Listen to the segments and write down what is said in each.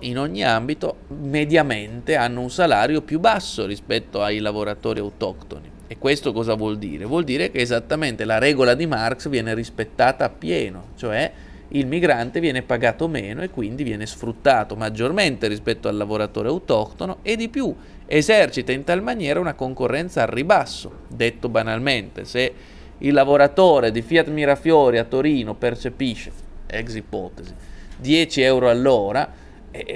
in ogni ambito mediamente hanno un salario più basso rispetto ai lavoratori autoctoni. E questo cosa vuol dire? Vuol dire che esattamente la regola di Marx viene rispettata a pieno, cioè il migrante viene pagato meno e quindi viene sfruttato maggiormente rispetto al lavoratore autoctono e di più esercita in tal maniera una concorrenza al ribasso. Detto banalmente, se il lavoratore di Fiat Mirafiori a Torino percepisce, ex ipotesi, 10 euro all'ora,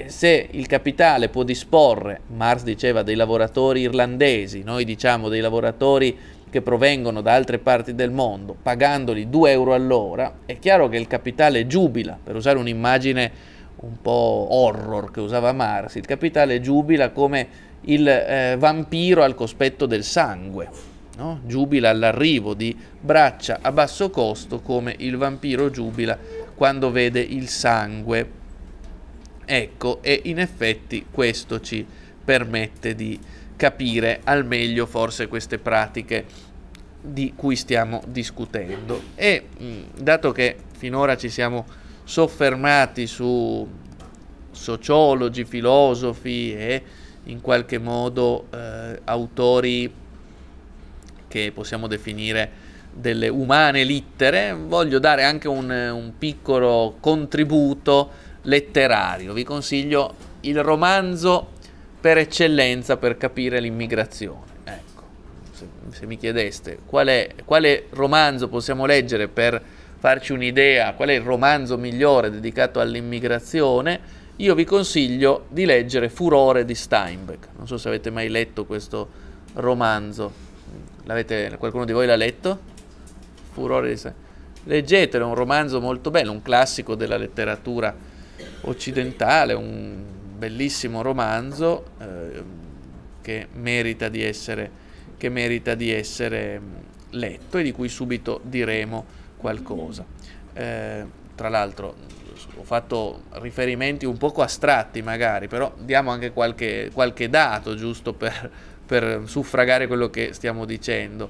se il capitale può disporre, Marx diceva, dei lavoratori irlandesi, noi diciamo dei lavoratori che provengono da altre parti del mondo, pagandoli 2 euro all'ora, è chiaro che il capitale giubila, per usare un'immagine un po' horror che usava Marx, il capitale giubila come il eh, vampiro al cospetto del sangue, no? giubila all'arrivo di braccia a basso costo come il vampiro giubila quando vede il sangue. Ecco, e in effetti questo ci permette di capire al meglio forse queste pratiche di cui stiamo discutendo. E dato che finora ci siamo soffermati su sociologi, filosofi e in qualche modo eh, autori che possiamo definire delle umane littere, voglio dare anche un, un piccolo contributo letterario. Vi consiglio il romanzo per eccellenza per capire l'immigrazione. Ecco, se, se mi chiedeste quale, quale romanzo possiamo leggere per farci un'idea qual è il romanzo migliore dedicato all'immigrazione, io vi consiglio di leggere Furore di Steinbeck. Non so se avete mai letto questo romanzo. L'avete, qualcuno di voi l'ha letto? Furore di Steinbeck. Leggetelo, è un romanzo molto bello, un classico della letteratura occidentale, un bellissimo romanzo eh, che, merita essere, che merita di essere mm, letto e di cui subito diremo qualcosa. Eh, tra l'altro mm, ho fatto riferimenti un poco astratti magari, però diamo anche qualche, qualche dato giusto per, per, suffragare quello che stiamo dicendo.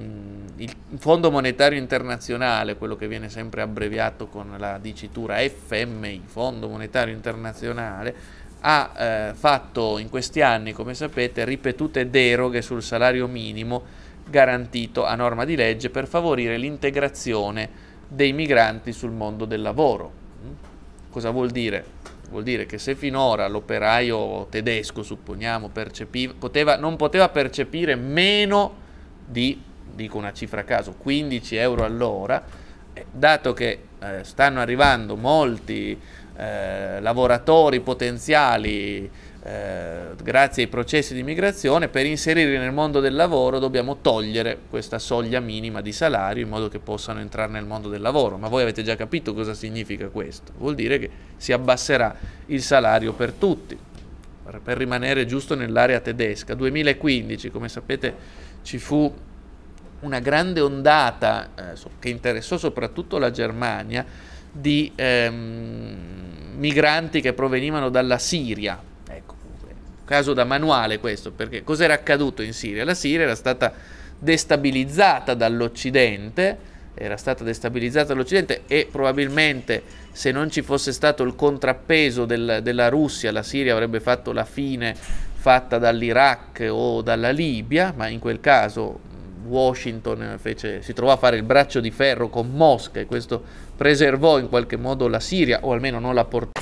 Mm il Fondo Monetario Internazionale, quello che viene sempre abbreviato con la dicitura FMI, Fondo Monetario Internazionale, ha eh, fatto in questi anni, come sapete, ripetute deroghe sul salario minimo garantito a norma di legge per favorire l'integrazione dei migranti sul mondo del lavoro. Mm? Cosa vuol dire? Vuol dire che se finora l'operaio tedesco, supponiamo, non poteva percepire meno di dico una cifra a caso, 15 euro all'ora, eh, dato che eh, stanno arrivando molti eh, lavoratori potenziali eh, grazie ai processi di migrazione, per inserirli nel mondo del lavoro dobbiamo togliere questa soglia minima di salario in modo che possano entrare nel mondo del lavoro. Ma voi avete già capito cosa significa questo? Vuol dire che si abbasserà il salario per tutti, per rimanere giusto nell'area tedesca. 2015, come sapete, ci fu una grande ondata eh, che interessò soprattutto la Germania di ehm, migranti che provenivano dalla Siria. Ecco, caso da manuale questo, perché cos'era accaduto in Siria? La Siria era stata destabilizzata dall'Occidente, era stata destabilizzata dall'Occidente e probabilmente se non ci fosse stato il contrappeso del, della Russia, la Siria avrebbe fatto la fine fatta dall'Iraq o dalla Libia, ma in quel caso Washington eh, fece, si trovò a fare il braccio di ferro con Mosca e questo preservò in qualche modo la Siria, o almeno non la portò.